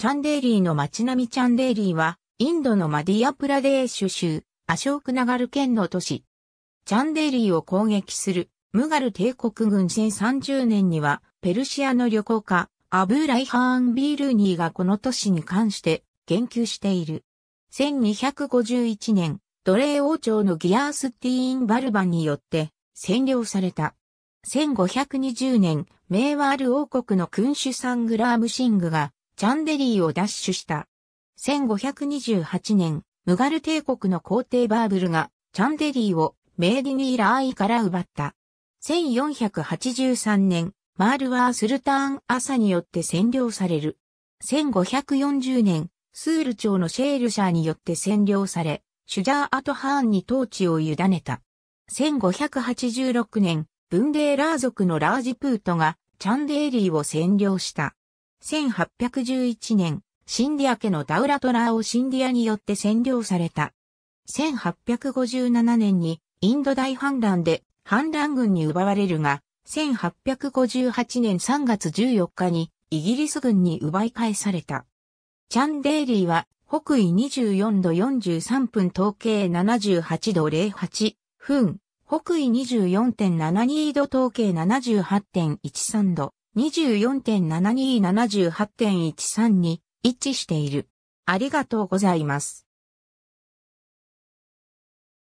チャンデーリーの街並みチャンデーリーは、インドのマディアプラデーシュ州、アショークナガル県の都市。チャンデーリーを攻撃する、ムガル帝国軍1030年には、ペルシアの旅行家、アブーライハーン・ビールーニーがこの都市に関して言及している。1251年、奴隷王朝のギアースティーン・バルバンによって占領された。1520年、メーワール王国の君主サングラームシングがチャンデリーを奪取した。1528年、ムガル帝国の皇帝バーブルが、チャンデリーをメーディニーラーイから奪った。1483年、マールはスルターン・アサによって占領される。1540年、スール朝のシェールシャーによって占領され、シュジャーアト・ハーンに統治を委ねた。1586年、ブンデーラー族のラージプートがチャンデーリーを占領した。1811年、シンディア家のダウラトラーをシンディアによって占領された。1857年にインド大反乱で反乱軍に奪われるが、1858年3月14日にイギリス軍に奪い返された。チャンデーリーは北緯24度43分統計78度08分、北緯24.72度統計78.13度、24.7278.13に一致している。ありがとうございます。